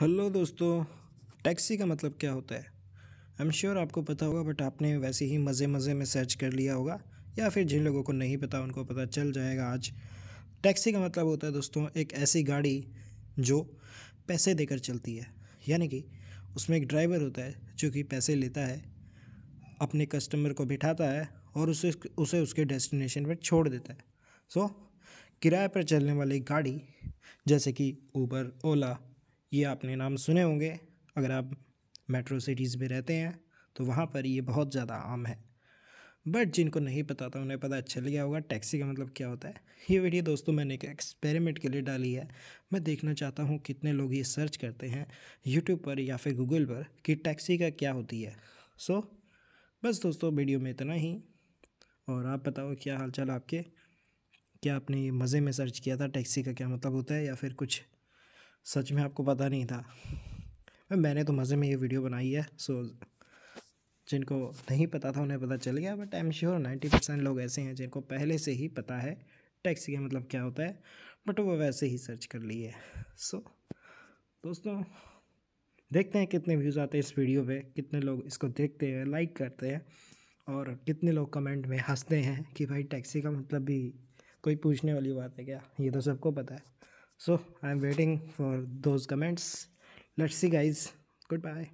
hello दोस्तों taxi का मतलब क्या होता है आई एम श्योर आपको पता होगा बट आपने वैसे ही मज़े मज़े में सर्च कर लिया होगा या फिर जिन लोगों को नहीं पता उनको पता चल जाएगा आज टैक्सी का मतलब होता है दोस्तों एक ऐसी गाड़ी जो पैसे देकर चलती है यानी कि उसमें एक ड्राइवर होता है जो कि पैसे लेता है अपने कस्टमर को बिठाता है और उसे उसे उसके डेस्टिनेशन पर छोड़ देता है सो so, किराए पर चलने वाली गाड़ी जैसे कि ऊबर ओला ये आपने नाम सुने होंगे अगर आप मेट्रो सिटीज़ में रहते हैं तो वहाँ पर ये बहुत ज़्यादा आम है बट जिनको नहीं पता था उन्हें पता चल गया होगा टैक्सी का मतलब क्या होता है ये वीडियो दोस्तों मैंने एक एक्सपेरिमेंट के लिए डाली है मैं देखना चाहता हूँ कितने लोग ये सर्च करते हैं यूट्यूब पर या फिर गूगल पर कि टैक्सी का क्या होती है सो so, बस दोस्तों वीडियो में इतना ही और आप बताओ क्या हाल आपके क्या आपने ये मज़े में सर्च किया था टैक्सी का क्या मतलब होता है या फिर कुछ सच में आपको पता नहीं था मैंने तो मज़े में ये वीडियो बनाई है सो जिनको नहीं पता था उन्हें पता चल गया but I am sure ninety percent लोग ऐसे हैं जिनको पहले से ही पता है टैक्सी का मतलब क्या होता है बट वो वैसे ही सर्च कर लिए सो so, दोस्तों देखते हैं कितने व्यूज़ आते हैं इस वीडियो पे कितने लोग इसको देखते हैं लाइक करते हैं और कितने लोग कमेंट में हंसते हैं कि भाई टैक्सी का मतलब भी कोई पूछने वाली बात है क्या ये तो सबको पता है so i'm waiting for those comments let's see guys goodbye